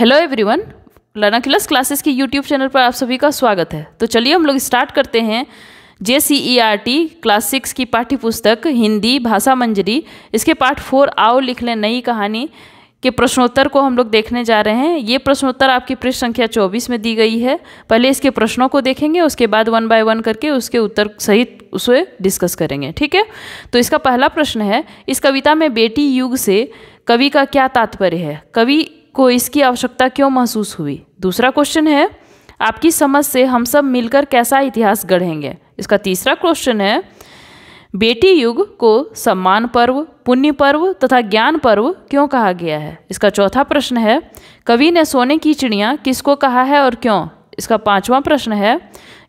hello everyone Learnaculus classes की YouTube channel पर आप सभी का स्वागत है तो चलिए हम लोग स्टार्ट करते हैं J C E R T class six की पाठ्य पुस्तक हिंदी भाषा मंजरी इसके पार्ट फोर आओ लिख लें नई कहानी के प्रश्नोत्तर को हम लोग देखने जा रहे हैं ये प्रश्नोत्तर आपकी पृष्ठ संख्या 24 में दी गई है पहले इसके प्रश्नों को देखेंगे उसके बाद वन बाय वन करके उसके उत्तर सहित उसे डिस्कस करेंगे ठीक है तो इसका पहला प्रश्न है इस कविता में बेटी युग से कवि का क्या तात्पर्य है कवि को इसकी आवश्यकता क्यों महसूस हुई दूसरा क्वेश्चन है आपकी समझ से हम सब मिलकर कैसा इतिहास गढ़ेंगे इसका तीसरा क्वेश्चन है बेटी युग को सम्मान पर्व पुण्य पर्व तथा ज्ञान पर्व क्यों कहा गया है इसका चौथा प्रश्न है कवि ने सोने की चिड़िया किसको कहा है और क्यों इसका पांचवा प्रश्न है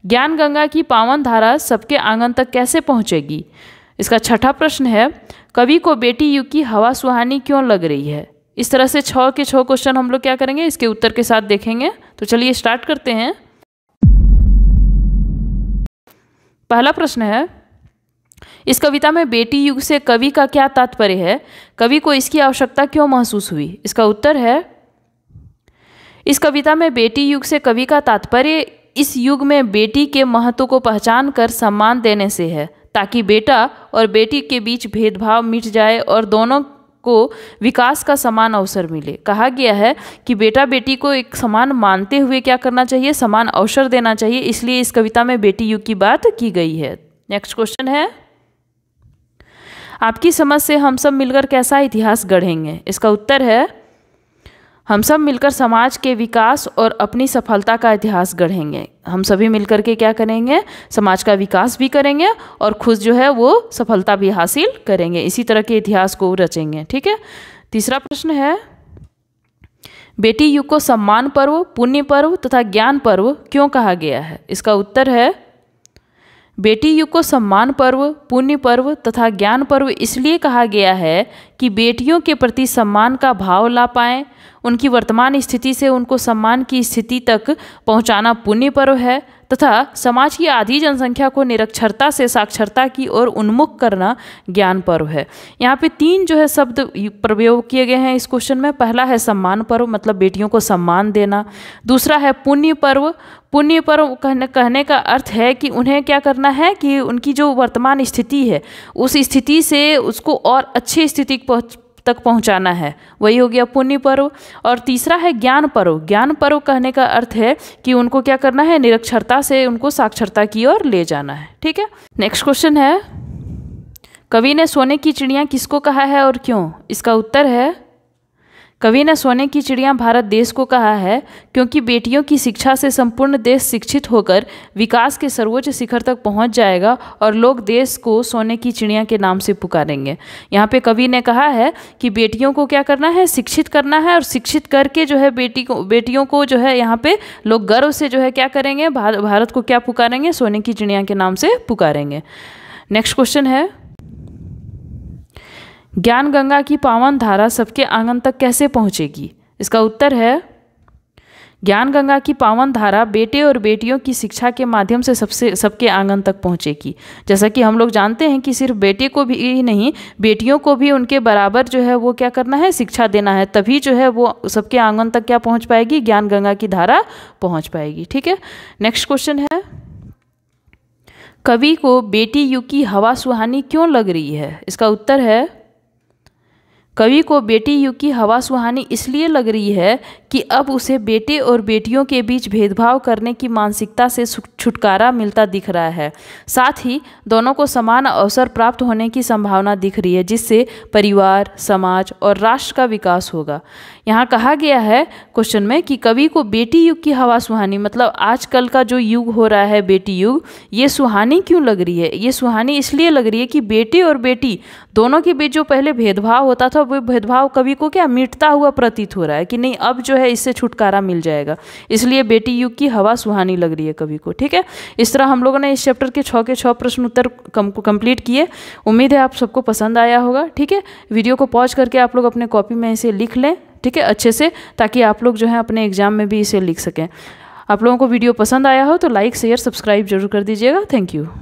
ज्ञान गंगा की पावन धारा सबके आंगन तक कैसे पहुंचेगी इसका छठा प्रश्न है कवि को बेटी युग की हवा सुहानी क्यों लग रही है इस तरह से छः के छः क्वेश्चन हम लोग क्या करेंगे इसके उत्तर के साथ देखेंगे तो चलिए स्टार्ट करते हैं पहला प्रश्न है इस कविता में बेटी युग से कवि का क्या तात्पर्य है कवि को इसकी आवश्यकता क्यों महसूस हुई इसका उत्तर है इस कविता में बेटी युग से कवि का तात्पर्य इस युग में बेटी के महत्व को पहचान कर सम्मान देने से है ताकि बेटा और बेटी के बीच भेदभाव मिट जाए और दोनों को विकास का समान अवसर मिले कहा गया है कि बेटा बेटी को एक समान मानते हुए क्या करना चाहिए समान अवसर देना चाहिए इसलिए इस कविता में बेटी युग की बात की गई है नेक्स्ट क्वेश्चन है आपकी समझ से हम सब मिलकर कैसा इतिहास गढ़ेंगे इसका उत्तर है हम सब मिलकर समाज के विकास और अपनी सफलता का इतिहास गढ़ेंगे हम सभी मिलकर के क्या करेंगे समाज का विकास भी करेंगे और खुद जो है वो सफलता भी हासिल करेंगे इसी तरह के इतिहास को रचेंगे ठीक है तीसरा प्रश्न है बेटी युग को सम्मान पर्व पुण्य पर्व तथा ज्ञान पर्व क्यों कहा गया है इसका उत्तर है बेटी युग को सम्मान पर्व पुण्य पर्व तथा ज्ञान पर्व इसलिए कहा गया है कि बेटियों के प्रति सम्मान का भाव ला पाएँ उनकी वर्तमान स्थिति से उनको सम्मान की स्थिति तक पहुंचाना पुण्य पर्व है तथा समाज की आधी जनसंख्या को निरक्षरता से साक्षरता की ओर उन्मुख करना ज्ञान पर्व है यहाँ पे तीन जो है शब्द प्रयोग किए गए हैं इस क्वेश्चन में पहला है सम्मान पर्व मतलब बेटियों को सम्मान देना दूसरा है पुण्य पर्व पुण्य पर्व कहने कहने का अर्थ है कि उन्हें क्या करना है कि उनकी जो वर्तमान स्थिति है उस स्थिति से उसको और अच्छी स्थिति पहुँच तक पहुंचाना है वही हो गया पुण्य पर्व और तीसरा है ज्ञान पर्व ज्ञान पर्व कहने का अर्थ है कि उनको क्या करना है निरक्षरता से उनको साक्षरता की ओर ले जाना है ठीक है नेक्स्ट क्वेश्चन है कवि ने सोने की चिड़िया किसको कहा है और क्यों इसका उत्तर है कवि ने सोने की चिड़िया भारत देश को कहा है क्योंकि बेटियों की शिक्षा से संपूर्ण देश शिक्षित होकर विकास के सर्वोच्च शिखर तक पहुंच जाएगा और लोग देश को सोने की चिड़िया के नाम से पुकारेंगे यहाँ पे कवि ने कहा है कि बेटियों को क्या करना है शिक्षित करना है और शिक्षित करके जो है बेटी को बेटियों को जो है यहाँ पे लोग गर्व से जो है क्या करेंगे भारत को क्या पुकारेंगे सोने की चिड़िया के नाम से पुकारेंगे नेक्स्ट क्वेश्चन है ज्ञान गंगा की पावन धारा सबके आंगन तक कैसे पहुंचेगी इसका उत्तर है ज्ञान गंगा की पावन धारा बेटे और बेटियों की शिक्षा के माध्यम से सबसे सबके आंगन तक पहुंचेगी जैसा कि हम लोग जानते हैं कि सिर्फ बेटे को भी ही नहीं बेटियों को भी उनके बराबर जो है वो क्या करना है शिक्षा देना है तभी जो है वो सबके आंगन तक क्या पहुंच पाएगी ज्ञान गंगा की धारा पहुंच पाएगी ठीक है नेक्स्ट क्वेश्चन है कवि को बेटी युग की हवा सुहानी क्यों लग रही है इसका उत्तर है कवि को बेटी युग की हवा सुहानी इसलिए लग रही है कि अब उसे बेटे और बेटियों के बीच भेदभाव करने की मानसिकता से छुटकारा मिलता दिख रहा है साथ ही दोनों को समान अवसर प्राप्त होने की संभावना दिख रही है जिससे परिवार समाज और राष्ट्र का विकास होगा यहाँ कहा गया है क्वेश्चन में कि कवि को बेटी युग की हवा सुहानी मतलब आजकल का जो युग हो रहा है बेटी युग ये सुहानी क्यों लग रही है ये सुहानी इसलिए लग रही है कि बेटी और बेटी दोनों के बीच जो पहले भेदभाव होता था वो भेदभाव कवि को क्या मिटता हुआ प्रतीत हो रहा है कि नहीं अब जो है इससे छुटकारा मिल जाएगा इसलिए बेटी युग की हवा सुहानी लग रही है कवि को ठीक है इस तरह हम लोगों ने इस चैप्टर के छः के छः प्रश्न उत्तर कंप्लीट किए उम्मीद है आप सबको पसंद आया होगा ठीक है वीडियो को पॉज करके आप लोग अपने कॉपी में इसे लिख लें ठीक है अच्छे से ताकि आप लोग जो है अपने एग्जाम में भी इसे लिख सकें आप लोगों को वीडियो पसंद आया हो तो लाइक शेयर सब्सक्राइब जरूर कर दीजिएगा थैंक यू